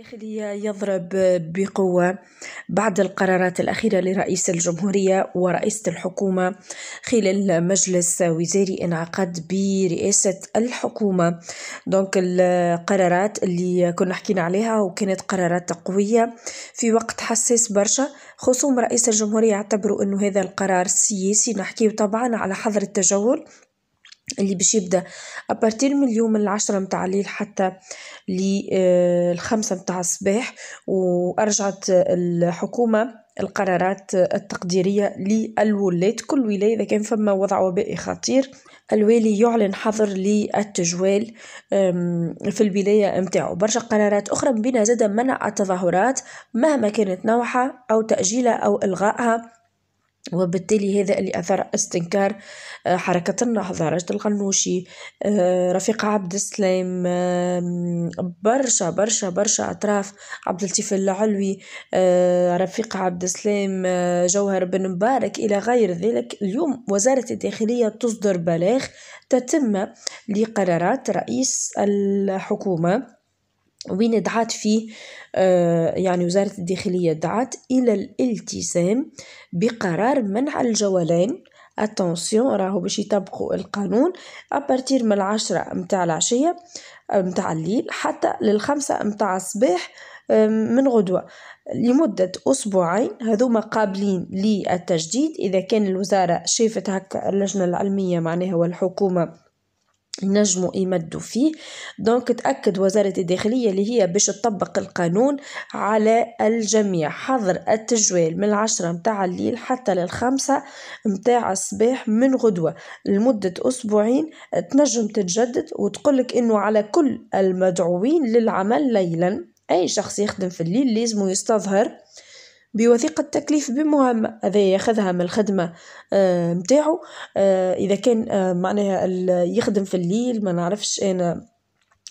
الداخلية يضرب بقوة بعد القرارات الأخيرة لرئيس الجمهورية ورئيسة الحكومة خلال مجلس وزاري انعقد برئاسة الحكومة دونك القرارات اللي كنا حكينا عليها وكانت قرارات قوية في وقت حساس برشا خصوم رئيس الجمهورية اعتبروا أنه هذا القرار سياسي نحكيه طبعا على حظر التجول اللي باش يبدا ابارتير من اليوم من العشرة متاع الليل حتى للخمسة آه، متاع الصباح وارجعت الحكومة القرارات التقديرية للولايات كل ولاية إذا كان فما وضع وبائي خطير الوالي يعلن حظر للتجوال في الولاية متاعو برشا قرارات أخرى من بينها زاد منع التظاهرات مهما كانت نوعها أو تأجيلها أو إلغائها وبالتالي هذا اللي أثار استنكار آه، حركة النهضة رشد الغنوشي آه، رفيق عبد السلام برشا برشا برشا أطراف عبد اللطيف العلوي آه، رفيق عبد السلام جوهر بن مبارك إلى غير ذلك اليوم وزارة الداخلية تصدر بلاغ تتم لقرارات رئيس الحكومة وين دعات فيه آه، يعني وزارة الداخلية دعات إلى الالتزام بقرار منع الجولان اتونسيون راهو باش يطبقوا القانون ابارتير من العشرة متاع العشية آه، متاع الليل حتى للخمسة متاع الصباح آه، من غدوة لمدة أسبوعين هذوما قابلين للتجديد إذا كان الوزارة شافت هكا اللجنة العلمية معناها والحكومة نجموا يمدوا فيه دونك تأكد وزارة الداخلية اللي هي باش تطبق القانون على الجميع حظر التجوال من العشرة متاع الليل حتى للخمسة متاع الصباح من غدوة لمدة أسبوعين تنجم تتجدد وتقولك إنه على كل المدعوين للعمل ليلا أي شخص يخدم في الليل لازم يستظهر بوثيقة تكليف بمهمة هذا ياخذها من الخدمة آه، متاعو آه، إذا كان آه، معناها يخدم في الليل ما نعرفش أنا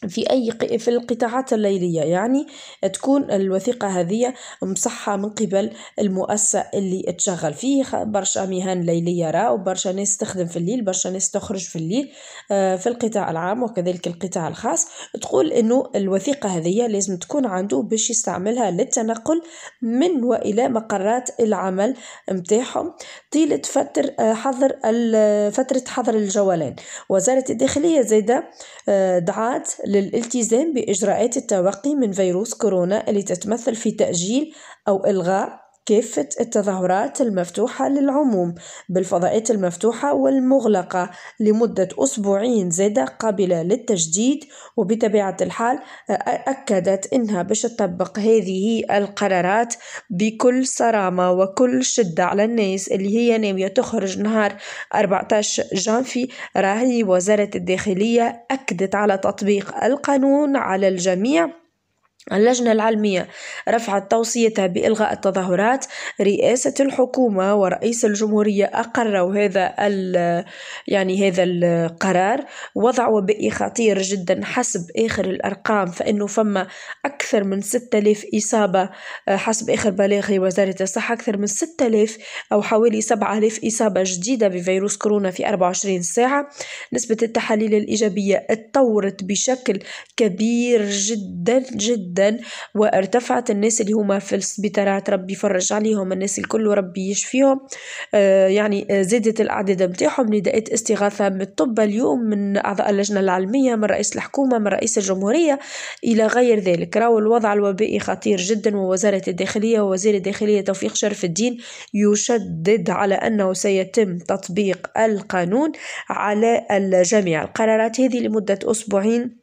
في أي في القطاعات الليلية يعني تكون الوثيقة هذه مصحة من قبل المؤسسة اللي تشغل فيه برشا مهن ليلية راه وبرشا ناس تخدم في الليل برشا ناس تخرج في الليل آه، في القطاع العام وكذلك القطاع الخاص تقول أنه الوثيقة هذه لازم تكون عنده باش يستعملها للتنقل من وإلى مقرات العمل متاعهم طيلة فتر آه، حظر فترة حظر الجولان وزارة الداخلية زيدا آه، دعات للالتزام بإجراءات التوقي من فيروس كورونا التي تتمثل في تأجيل أو إلغاء كافة التظاهرات المفتوحة للعموم بالفضاءات المفتوحة والمغلقة لمدة أسبوعين زادة قابلة للتجديد وبطبيعة الحال أكدت أنها باش تطبق هذه القرارات بكل صرامة وكل شدة على الناس اللي هي ناوية تخرج نهار 14 جانفي راهي وزارة الداخلية أكدت على تطبيق القانون على الجميع اللجنة العلمية رفعت توصيتها بإلغاء التظاهرات رئاسة الحكومة ورئيس الجمهورية أقروا هذا يعني هذا القرار وضعوا بئي خطير جدا حسب آخر الأرقام فإنه فما أكثر من 6000 إصابة حسب آخر بلاغ وزارة الصحة أكثر من 6000 أو حوالي 7000 إصابة جديدة بفيروس كورونا في 24 ساعة نسبة التحاليل الإيجابية اتطورت بشكل كبير جدا جدا جدا وارتفعت الناس اللي هما في السبيطارات ربي يفرج عليهم الناس الكل وربي يشفيهم آه، يعني آه، زادت الأعداد متاعهم نداءات استغاثة من الطب اليوم من أعضاء اللجنة العلمية من رئيس الحكومة من رئيس الجمهورية إلى غير ذلك راهو الوضع الوبائي خطير جدا ووزارة الداخلية ووزير الداخلية توفيق شرف الدين يشدد على أنه سيتم تطبيق القانون على الجميع القرارات هذه لمدة أسبوعين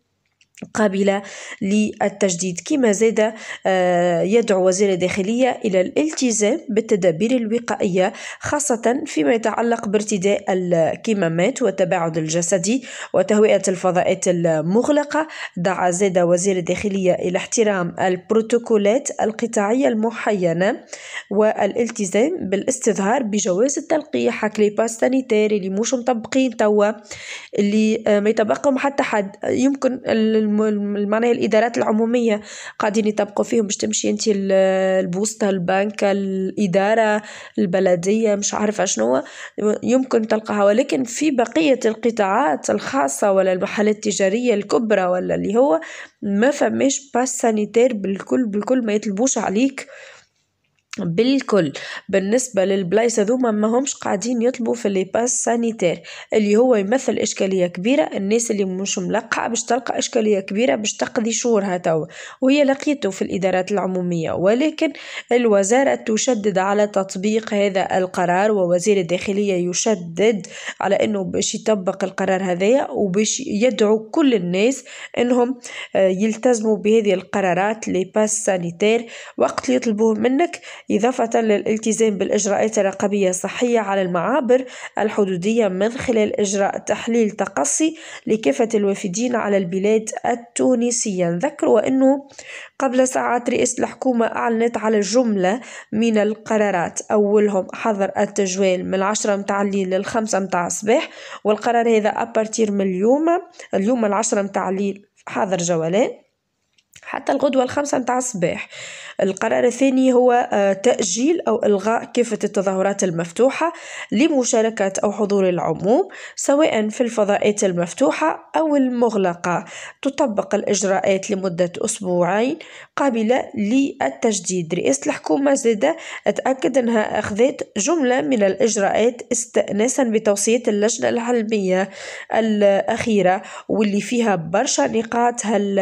قابلة للتجديد كما زاد آه، يدعو وزير الداخلية إلى الالتزام بالتدابير الوقائية خاصة فيما يتعلق بارتداء الكمامات والتباعد الجسدي وتهوئة الفضاءات المغلقة دعا زاد وزير الداخلية إلى احترام البروتوكولات القطاعية المحينة والالتزام بالاستظهار بجواز التلقيح لي باس اللي مش مطبقين توا اللي آه، ما يتبقهم حتى حد يمكن المعناها الادارات العموميه قاعدين يطبقوا فيهم باش تمشي انت البوسطه البنكة الاداره البلديه مش عارفه شنو يمكن تلقاها ولكن في بقيه القطاعات الخاصه ولا المحلات التجاريه الكبرى ولا اللي هو ما فماش باس سانيتير بالكل بالكل ما يطلبوش عليك بالكل بالنسبة للبلايص هذوما ما همش قاعدين يطلبوا في لي باس سانيتير اللي هو يمثل إشكالية كبيرة الناس اللي مش ملقحه باش تلقى إشكالية كبيرة باش تقضي شهورها توا وهي لقيته في الإدارات العمومية ولكن الوزارة تشدد على تطبيق هذا القرار ووزير الداخلية يشدد على أنه باش يطبق القرار هذايا وباش يدعو كل الناس أنهم آه، يلتزموا بهذه القرارات لي باس سانيتير وقت اللي يطلبوه منك إضافة للالتزام بالإجراءات الرقابية الصحية على المعابر الحدودية من خلال إجراء تحليل تقصي لكافة الوافدين على البلاد التونسية نذكر أنه قبل ساعات رئاسة الحكومة أعلنت على جملة من القرارات أولهم حظر التجوال من العشرة متاع الليل للخمسة متاع الصباح والقرار هذا أبارتير من اليوم اليوم العشرة متاع الليل حظر جولان حتى الغدوة الخامسة متاع الصباح القرار الثاني هو آه، تأجيل أو إلغاء كافة التظاهرات المفتوحة لمشاركة أو حضور العموم سواء في الفضاءات المفتوحة أو المغلقة تطبق الإجراءات لمدة أسبوعين قابلة للتجديد رئاسة الحكومة زادة أتأكد أنها أخذت جملة من الإجراءات استئناسا بتوصية اللجنة العلمية الأخيرة واللي فيها برشا نقاط هل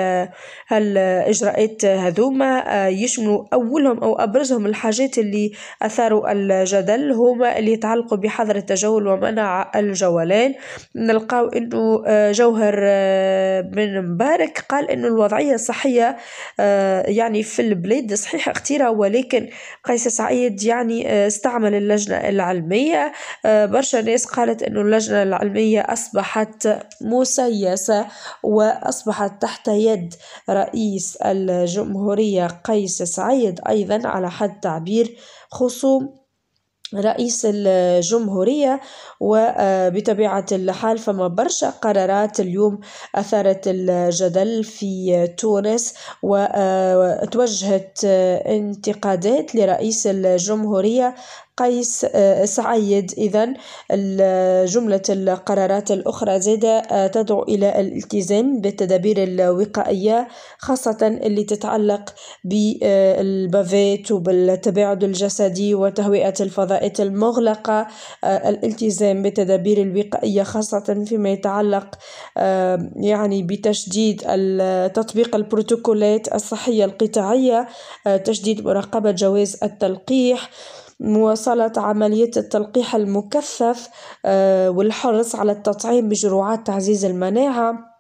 هل الإجراءات هذوما آه، يشملوا أولهم أو أبرزهم الحاجات اللي أثاروا الجدل هما اللي يتعلقوا بحظر التجول ومنع الجولان نلقاو أنه آه، جوهر آه، بن مبارك قال أنه الوضعية الصحية يعني في البلاد صحيح اختيرة ولكن قيس سعيد يعني استعمل اللجنة العلمية برشا ناس قالت أنه اللجنة العلمية أصبحت مسيسة وأصبحت تحت يد رئيس رئيس الجمهورية قيس سعيد أيضا على حد تعبير خصوم رئيس الجمهورية وبطبيعة الحال فما برشا قرارات اليوم أثارت الجدل في تونس وتوجهت انتقادات لرئيس الجمهورية قيس آه، سعيد إذا جملة القرارات الأخرى زيادة آه، تدعو إلى الالتزام بالتدابير الوقائية خاصة اللي تتعلق بالبافيت آه، وبالتباعد الجسدي وتهوئة الفضاءات المغلقة الالتزام بالتدابير الوقائية خاصة فيما يتعلق يعني بتشديد تطبيق البروتوكولات الصحية القطاعية تشديد مراقبة جواز التلقيح مواصلة عملية التلقيح المكثف آه، والحرص على التطعيم بجرعات تعزيز المناعة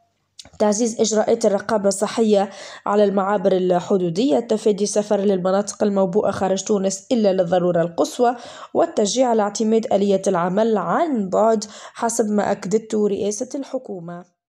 تعزيز إجراءات الرقابة الصحية على المعابر الحدودية تفادي سفر للمناطق الموبوءة خارج تونس إلا للضرورة القصوى والتشجيع على اعتماد آلية العمل عن بعد حسب ما أكدته رئاسة الحكومة